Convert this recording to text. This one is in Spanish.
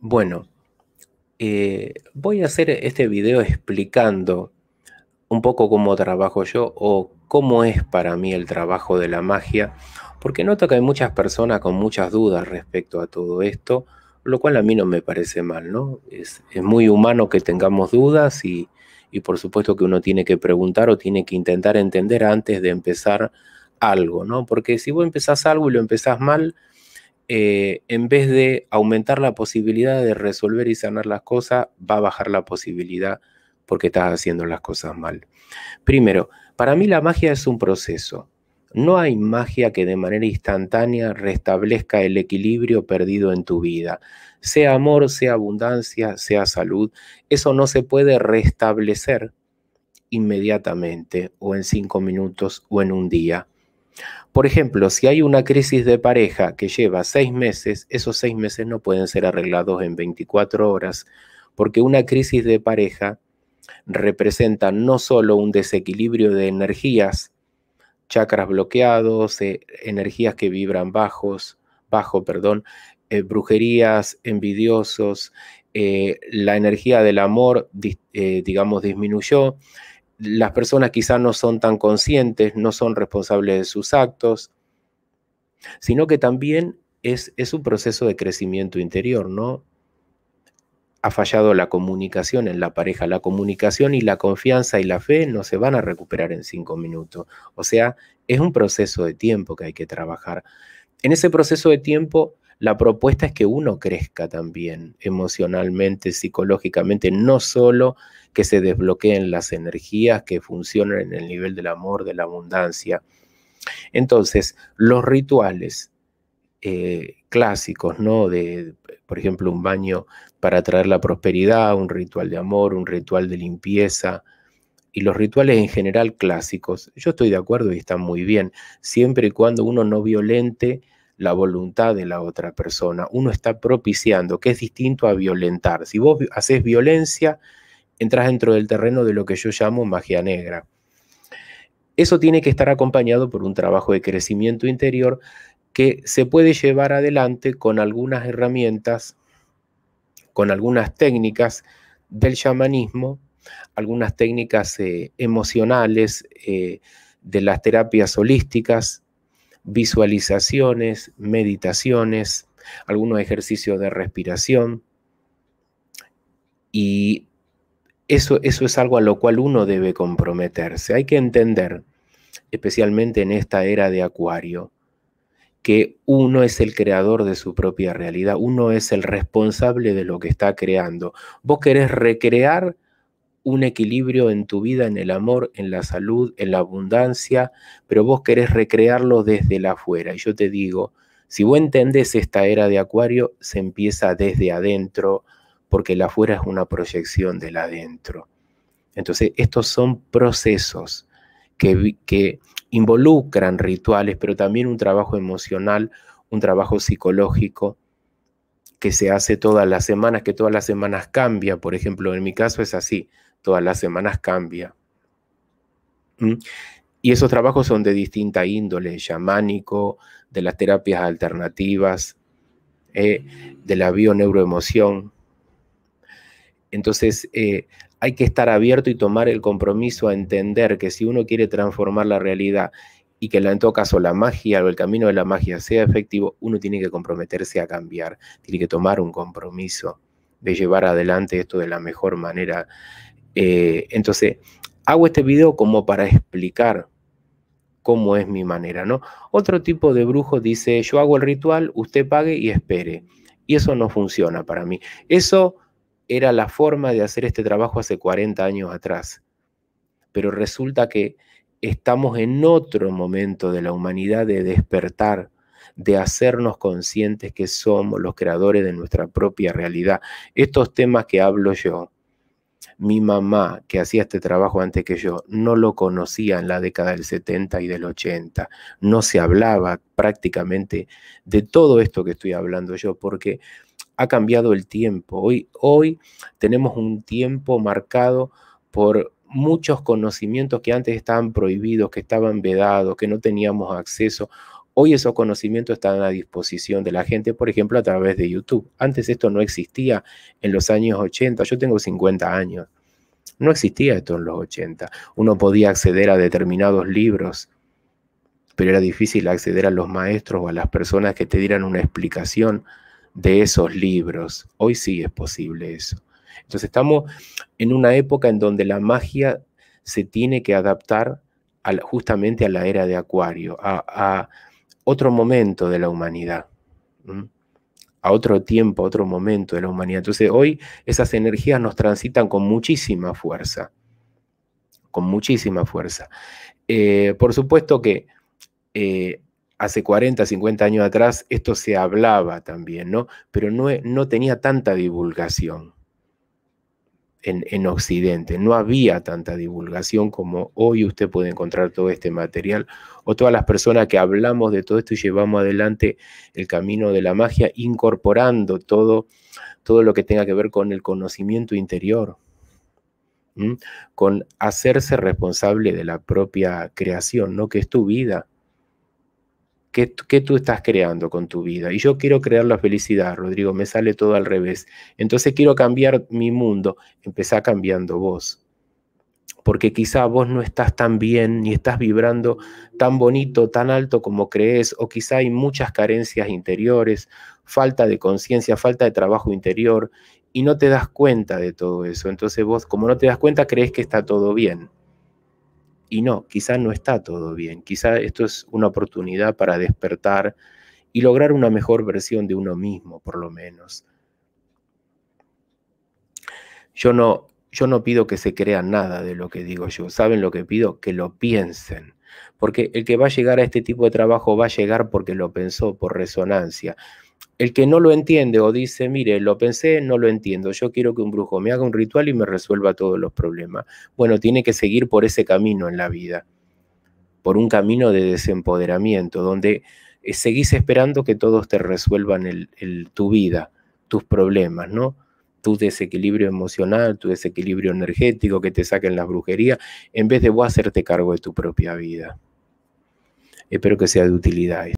Bueno, eh, voy a hacer este video explicando un poco cómo trabajo yo o cómo es para mí el trabajo de la magia, porque noto que hay muchas personas con muchas dudas respecto a todo esto, lo cual a mí no me parece mal, ¿no? Es, muy humano que tengamos dudas y, y por supuesto que uno tiene que preguntar o tiene que intentar entender antes de empezar algo, ¿no? Porque si vos empezás algo y lo empezás mal, eh, en vez de aumentar la posibilidad de resolver y sanar las cosas, va a bajar la posibilidad porque estás haciendo las cosas mal. Primero, para mí la magia es un proceso. No hay magia que de manera instantánea restablezca el equilibrio perdido en tu vida. Sea amor, sea abundancia, sea salud, eso no se puede restablecer inmediatamente o en cinco minutos o en un día. Por ejemplo, si hay una crisis de pareja que lleva seis meses, esos seis meses no pueden ser arreglados en 24 horas, porque una crisis de pareja representa no solo un desequilibrio de energías, chakras bloqueados, eh, energías que vibran bajos, bajo, perdón, eh, brujerías, envidiosos, eh, la energía del amor, digamos, disminuyó, las personas quizás no son tan conscientes, no son responsables de sus actos, sino que también es, es un proceso de crecimiento interior, ¿no? Ha fallado la comunicación en la pareja, la comunicación y la confianza y la fe no se van a recuperar en cinco minutos. O sea, es un proceso de tiempo que hay que trabajar. En ese proceso de tiempo la propuesta es que uno crezca también emocionalmente, psicológicamente, no solo que se desbloqueen las energías que funcionan en el nivel del amor, de la abundancia. Entonces, los rituales eh, clásicos, ¿no? De, por ejemplo, un baño para atraer la prosperidad, un ritual de amor, un ritual de limpieza, y los rituales en general clásicos. Yo estoy de acuerdo y están muy bien, siempre y cuando uno no violente la voluntad de la otra persona. Uno está propiciando, que es distinto a violentar. Si vos haces violencia, entras dentro del terreno de lo que yo llamo magia negra. Eso tiene que estar acompañado por un trabajo de crecimiento interior que se puede llevar adelante con algunas herramientas, con algunas técnicas del chamanismo, algunas técnicas eh, emocionales, eh, de las terapias holísticas, visualizaciones, meditaciones, algunos ejercicios de respiración. Y eso, eso es algo a lo cual uno debe comprometerse. Hay que entender, especialmente en esta era de Acuario, que uno es el creador de su propia realidad, uno es el responsable de lo que está creando. Vos querés recrear un equilibrio en tu vida, en el amor, en la salud, en la abundancia, pero vos querés recrearlo desde la afuera. Y yo te digo, si vos entendés esta era de Acuario, se empieza desde adentro, porque la afuera es una proyección del adentro. Entonces, estos son procesos que, que involucran rituales, pero también un trabajo emocional, un trabajo psicológico que se hace todas las semanas, que todas las semanas cambia. Por ejemplo, en mi caso es así todas las semanas cambia. Mm. Y esos trabajos son de distinta índole, chamánico, de las terapias alternativas, eh, de la bioneuroemoción. Entonces, eh, hay que estar abierto y tomar el compromiso a entender que si uno quiere transformar la realidad y que en todo caso la magia o el camino de la magia sea efectivo, uno tiene que comprometerse a cambiar, tiene que tomar un compromiso de llevar adelante esto de la mejor manera eh, entonces, hago este video como para explicar cómo es mi manera, ¿no? Otro tipo de brujo dice, yo hago el ritual, usted pague y espere. Y eso no funciona para mí. Eso era la forma de hacer este trabajo hace 40 años atrás. Pero resulta que estamos en otro momento de la humanidad de despertar, de hacernos conscientes que somos los creadores de nuestra propia realidad. Estos temas que hablo yo, mi mamá, que hacía este trabajo antes que yo, no lo conocía en la década del 70 y del 80. No se hablaba prácticamente de todo esto que estoy hablando yo, porque ha cambiado el tiempo. Hoy, hoy tenemos un tiempo marcado por muchos conocimientos que antes estaban prohibidos, que estaban vedados, que no teníamos acceso. Hoy esos conocimientos están a disposición de la gente, por ejemplo, a través de YouTube. Antes esto no existía en los años 80, yo tengo 50 años. No existía esto en los 80. Uno podía acceder a determinados libros, pero era difícil acceder a los maestros o a las personas que te dieran una explicación de esos libros. Hoy sí es posible eso. Entonces estamos en una época en donde la magia se tiene que adaptar justamente a la era de Acuario, a otro momento de la humanidad, a otro tiempo, a otro momento de la humanidad. Entonces hoy esas energías nos transitan con muchísima fuerza, con muchísima fuerza. Eh, por supuesto que eh, hace 40, 50 años atrás esto se hablaba también, ¿no? Pero no, no tenía tanta divulgación en, Occidente. No había tanta divulgación como hoy usted puede encontrar todo este material o todas las personas que hablamos de todo esto y llevamos adelante el camino de la magia incorporando todo, todo lo que tenga que ver con el conocimiento interior, con hacerse responsable de la propia creación, ¿no? que es tu vida. ¿Qué, tú estás creando con tu vida? Y yo quiero crear la felicidad, Rodrigo, me sale todo al revés. Entonces quiero cambiar mi mundo. Empezá cambiando vos. Porque quizá vos no estás tan bien, ni estás vibrando tan bonito, tan alto como crees, o quizá hay muchas carencias interiores, falta de conciencia, falta de trabajo interior, y no te das cuenta de todo eso. Entonces vos, como no te das cuenta, crees que está todo bien. Y no, quizá no está todo bien, quizá esto es una oportunidad para despertar y lograr una mejor versión de uno mismo, por lo menos. Yo no, yo no pido que se crea nada de lo que digo yo. ¿Saben lo que pido? Que lo piensen. Porque el que va a llegar a este tipo de trabajo va a llegar porque lo pensó, por resonancia. El que no lo entiende o dice, mire, lo pensé, no lo entiendo, yo quiero que un brujo me haga un ritual y me resuelva todos los problemas. Bueno, tiene que seguir por ese camino en la vida, por un camino de desempoderamiento, donde eh, seguís esperando que todos te resuelvan el, tu vida, tus problemas, ¿no? Tu desequilibrio emocional, tu desequilibrio energético, que te saquen las brujerías, en vez de vos hacerte cargo de tu propia vida. Espero que sea de utilidad.